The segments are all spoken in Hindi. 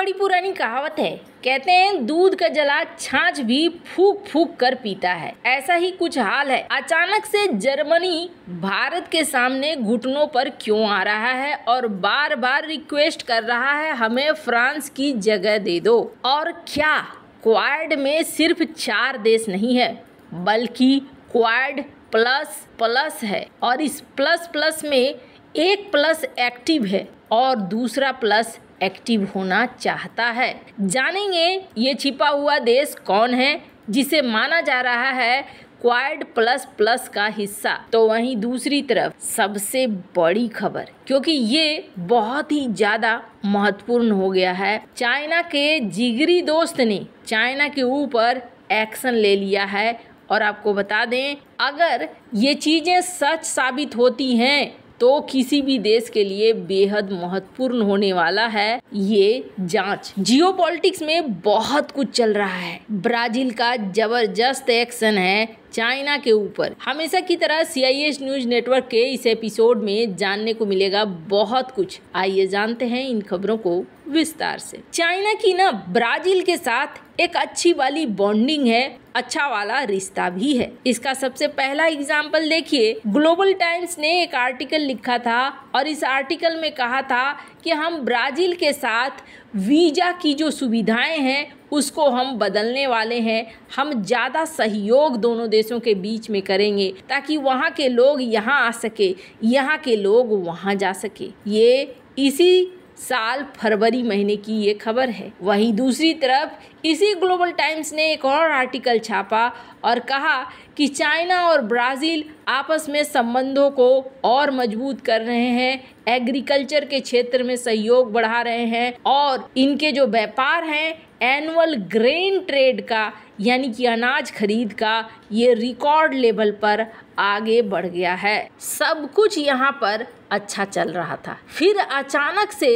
बड़ी पुरानी कहावत है कहते हैं दूध का जला छाछ भी फूक फूक कर पीता है ऐसा ही कुछ हाल है अचानक से जर्मनी भारत के सामने घुटनों पर क्यों आ रहा है और बार बार रिक्वेस्ट कर रहा है हमें फ्रांस की जगह दे दो और क्या क्वाड में सिर्फ चार देश नहीं है बल्कि क्वाड प्लस प्लस है और इस प्लस प्लस में एक प्लस एक्टिव है और दूसरा प्लस एक्टिव होना चाहता है जानेंगे ये छिपा हुआ देश कौन है जिसे माना जा रहा है क्वाड प्लस प्लस का हिस्सा तो वहीं दूसरी तरफ सबसे बड़ी खबर क्योंकि ये बहुत ही ज़्यादा महत्वपूर्ण हो गया है चाइना के जिगरी दोस्त ने चाइना के ऊपर एक्शन ले लिया है और आपको बता दें अगर ये चीज़ें सच साबित होती हैं तो किसी भी देश के लिए बेहद महत्वपूर्ण होने वाला है ये जांच जियो में बहुत कुछ चल रहा है ब्राजील का जबरदस्त एक्शन है चाइना के ऊपर हमेशा की तरह सी न्यूज नेटवर्क के इस एपिसोड में जानने को मिलेगा बहुत कुछ आइए जानते हैं इन खबरों को विस्तार से चाइना की ना ब्राजील के साथ एक अच्छी वाली बॉन्डिंग है अच्छा वाला रिश्ता भी है इसका सबसे पहला एग्जाम्पल देखिए ग्लोबल टाइम्स ने एक आर्टिकल लिखा था और इस आर्टिकल में कहा था कि हम ब्राज़ील के साथ वीज़ा की जो सुविधाएं हैं उसको हम बदलने वाले हैं हम ज़्यादा सहयोग दोनों देशों के बीच में करेंगे ताकि वहाँ के लोग यहाँ आ सके यहाँ के लोग वहाँ जा सके ये इसी साल फरवरी महीने की ये खबर है वहीं दूसरी तरफ इसी ग्लोबल टाइम्स ने एक और आर्टिकल छापा और कहा कि चाइना और ब्राज़ील आपस में संबंधों को और मजबूत कर रहे हैं एग्रीकल्चर के क्षेत्र में सहयोग बढ़ा रहे हैं और इनके जो व्यापार हैं एनुअल ग्रेन ट्रेड का यानी कि अनाज खरीद का ये रिकॉर्ड लेवल पर आगे बढ़ गया है सब कुछ यहाँ पर अच्छा चल रहा था फिर अचानक से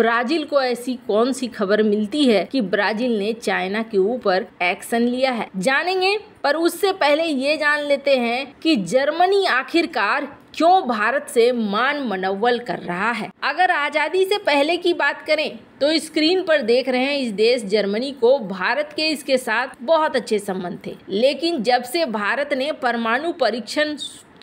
ब्राजील को ऐसी कौन सी खबर मिलती है कि ब्राजील ने चाइना के ऊपर एक्शन लिया है जानेंगे पर उससे पहले ये जान लेते हैं कि जर्मनी आखिरकार क्यों भारत से मान मनोवल कर रहा है अगर आज़ादी से पहले की बात करें तो स्क्रीन पर देख रहे हैं इस देश जर्मनी को भारत के इसके साथ बहुत अच्छे संबंध थे लेकिन जब से भारत ने परमाणु परीक्षण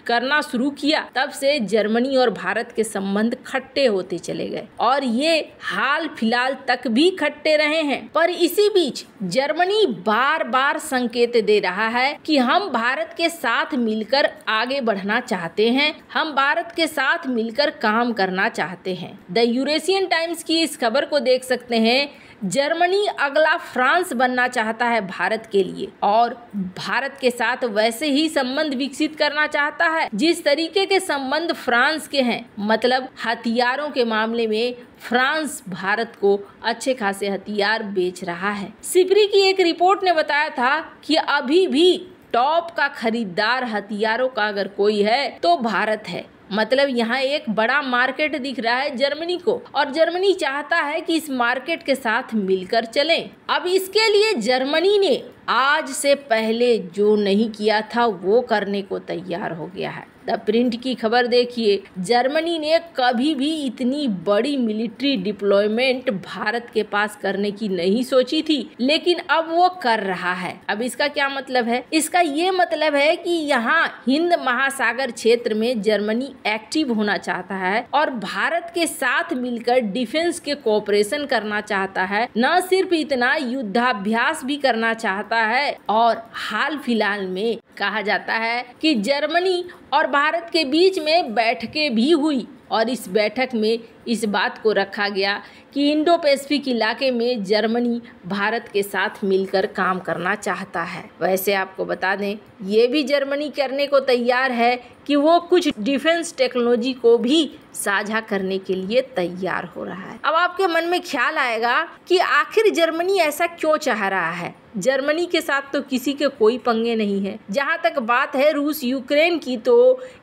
करना शुरू किया तब से जर्मनी और भारत के संबंध खट्टे होते चले गए और ये हाल फिलहाल तक भी खट्टे रहे हैं पर इसी बीच जर्मनी बार बार संकेत दे रहा है कि हम भारत के साथ मिलकर आगे बढ़ना चाहते हैं हम भारत के साथ मिलकर काम करना चाहते हैं द यूरेशियन टाइम्स की इस खबर को देख सकते हैं जर्मनी अगला फ्रांस बनना चाहता है भारत के लिए और भारत के साथ वैसे ही संबंध विकसित करना चाहता है जिस तरीके के संबंध फ्रांस के हैं मतलब हथियारों के मामले में फ्रांस भारत को अच्छे खासे हथियार बेच रहा है सिपरी की एक रिपोर्ट ने बताया था कि अभी भी टॉप का खरीदार हथियारों का अगर कोई है तो भारत है मतलब यहाँ एक बड़ा मार्केट दिख रहा है जर्मनी को और जर्मनी चाहता है कि इस मार्केट के साथ मिलकर चलें अब इसके लिए जर्मनी ने आज से पहले जो नहीं किया था वो करने को तैयार हो गया है द प्रिंट की खबर देखिए जर्मनी ने कभी भी इतनी बड़ी मिलिट्री डिप्लॉयमेंट भारत के पास करने की नहीं सोची थी लेकिन अब वो कर रहा है अब इसका क्या मतलब है इसका ये मतलब है कि यहाँ हिंद महासागर क्षेत्र में जर्मनी एक्टिव होना चाहता है और भारत के साथ मिलकर डिफेंस के कोऑपरेशन करना चाहता है न सिर्फ इतना युद्धाभ्यास भी करना चाहता है और हाल फिलहाल में कहा जाता है कि जर्मनी और भारत के बीच में बैठकें भी हुई और इस बैठक में इस बात को रखा गया कि इंडो पैसिफिक इलाके में जर्मनी भारत के साथ मिलकर काम करना चाहता है वैसे आपको बता दें ये भी जर्मनी करने को तैयार है कि वो कुछ डिफेंस टेक्नोलॉजी को भी साझा करने के लिए तैयार हो रहा है अब आपके मन में ख्याल आएगा कि आखिर जर्मनी ऐसा क्यों चाह रहा है जर्मनी के साथ तो किसी के कोई पंगे नहीं है जहाँ तक बात है रूस यूक्रेन की तो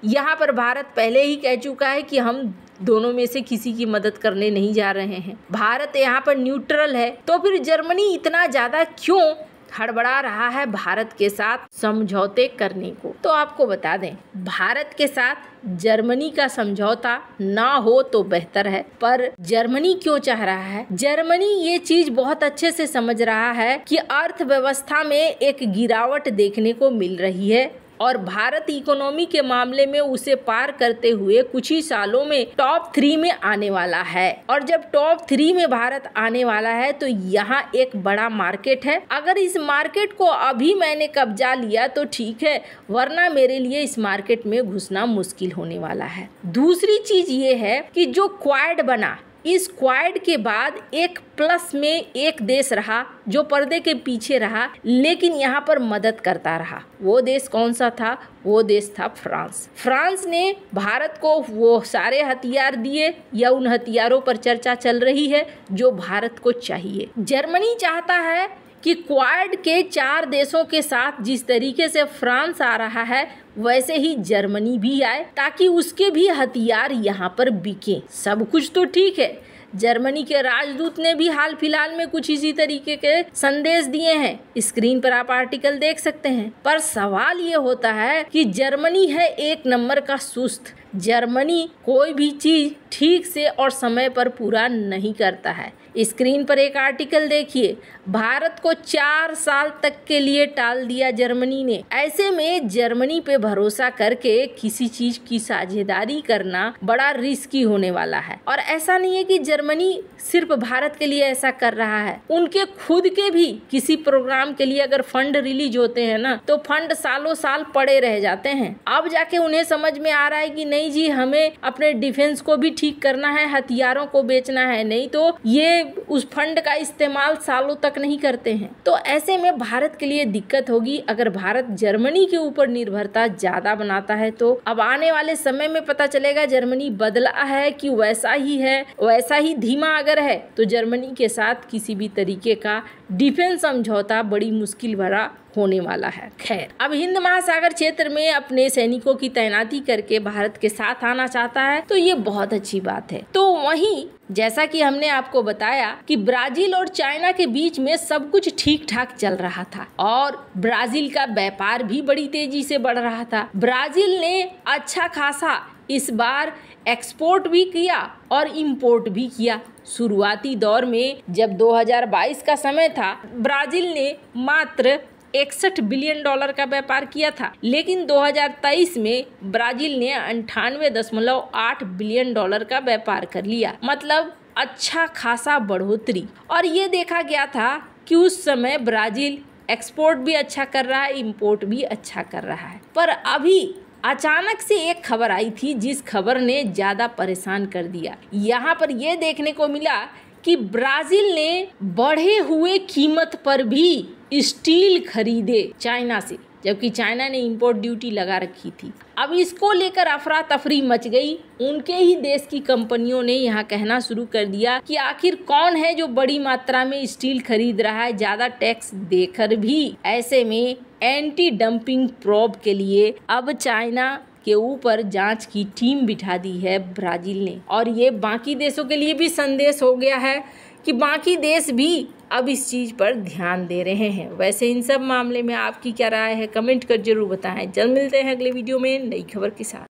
यहाँ पर भारत पहले ही कह चुका है कि हम दोनों में से किसी की मदद करने नहीं जा रहे हैं भारत यहाँ पर न्यूट्रल है तो फिर जर्मनी इतना ज़्यादा क्यों हड़बड़ा रहा है भारत के साथ समझौते करने को तो आपको बता दें भारत के साथ जर्मनी का समझौता ना हो तो बेहतर है पर जर्मनी क्यों चाह रहा है जर्मनी ये चीज बहुत अच्छे से समझ रहा है कि अर्थव्यवस्था में एक गिरावट देखने को मिल रही है और भारत इकोनॉमी के मामले में उसे पार करते हुए कुछ ही सालों में टॉप थ्री में आने वाला है और जब टॉप थ्री में भारत आने वाला है तो यहाँ एक बड़ा मार्केट है अगर इस मार्केट को अभी मैंने कब्जा लिया तो ठीक है वरना मेरे लिए इस मार्केट में घुसना मुश्किल होने वाला है दूसरी चीज ये है कि जो क्वाड बना इस क्वाड के बाद एक प्लस में एक देश रहा जो पर्दे के पीछे रहा लेकिन यहाँ पर मदद करता रहा वो देश कौन सा था वो देश था फ्रांस फ्रांस ने भारत को वो सारे हथियार दिए या उन हथियारों पर चर्चा चल रही है जो भारत को चाहिए जर्मनी चाहता है कि क्वाड के चार देशों के साथ जिस तरीके से फ्रांस आ रहा है वैसे ही जर्मनी भी आए ताकि उसके भी हथियार यहाँ पर बिके सब कुछ तो ठीक है जर्मनी के राजदूत ने भी हाल फिलहाल में कुछ इसी तरीके के संदेश दिए हैं स्क्रीन पर आप आर्टिकल देख सकते हैं पर सवाल ये होता है कि जर्मनी है एक नंबर का सुस्त जर्मनी कोई भी चीज ठीक से और समय पर पूरा नहीं करता है स्क्रीन पर एक आर्टिकल देखिए भारत को चार साल तक के लिए टाल दिया जर्मनी ने ऐसे में जर्मनी पे भरोसा करके किसी चीज की साझेदारी करना बड़ा रिस्की होने वाला है और ऐसा नहीं है कि जर्मनी सिर्फ भारत के लिए ऐसा कर रहा है उनके खुद के भी किसी प्रोग्राम के लिए अगर फंड रिलीज होते हैं ना तो फंड सालों साल पड़े रह जाते हैं अब जाके उन्हें समझ में आ रहा है कि नहीं जी हमें अपने डिफेंस को भी ठीक करना है हथियारों को बेचना है नहीं तो ये उस फंड का इस्तेमाल सालों तक नहीं करते हैं तो ऐसे में भारत के लिए दिक्कत होगी अगर भारत जर्मनी के ऊपर निर्भरता ज्यादा बनाता है तो अब आने वाले समय में पता चलेगा जर्मनी बदला है कि वैसा ही है वैसा ही धीमा अगर है तो जर्मनी के साथ किसी भी तरीके का डिफेंस समझौता बड़ी मुश्किल भरा होने वाला है खैर अब हिंद महासागर क्षेत्र में अपने सैनिकों की तैनाती करके भारत के साथ आना चाहता है तो ये बहुत अच्छी बात है तो वहीं जैसा कि हमने आपको बताया कि ब्राजील और चाइना के बीच में सब कुछ ठीक ठाक चल रहा था और ब्राजील का व्यापार भी बड़ी तेजी से बढ़ रहा था ब्राजील ने अच्छा खासा इस बार एक्सपोर्ट भी किया और इंपोर्ट भी किया शुरुआती दौर में जब 2022 का समय था ब्राज़ील ने मात्र इकसठ बिलियन डॉलर का व्यापार किया था लेकिन 2023 में ब्राज़ील ने अंठानवे दशमलव आठ बिलियन डॉलर का व्यापार कर लिया मतलब अच्छा खासा बढ़ोतरी और ये देखा गया था कि उस समय ब्राज़ील एक्सपोर्ट भी अच्छा कर रहा है इंपोर्ट भी अच्छा कर रहा है पर अभी अचानक से एक खबर आई थी जिस खबर ने ज़्यादा परेशान कर दिया यहाँ पर यह देखने को मिला कि ब्राज़ील ने बढ़े हुए कीमत पर भी स्टील खरीदे चाइना से जबकि चाइना ने इंपोर्ट ड्यूटी लगा रखी थी अब इसको लेकर अफरा तफरी मच गई उनके ही देश की कंपनियों ने यहाँ कहना शुरू कर दिया कि आखिर कौन है जो बड़ी मात्रा में स्टील खरीद रहा है ज़्यादा टैक्स देकर भी ऐसे में एंटी डंपिंग प्रॉब के लिए अब चाइना के ऊपर जांच की टीम बिठा दी है ब्राजील ने और ये बाकी देशों के लिए भी संदेश हो गया है कि बाकी देश भी अब इस चीज़ पर ध्यान दे रहे हैं वैसे इन सब मामले में आपकी क्या राय है कमेंट कर जरूर बताएं जल्द मिलते हैं अगले वीडियो में नई खबर के साथ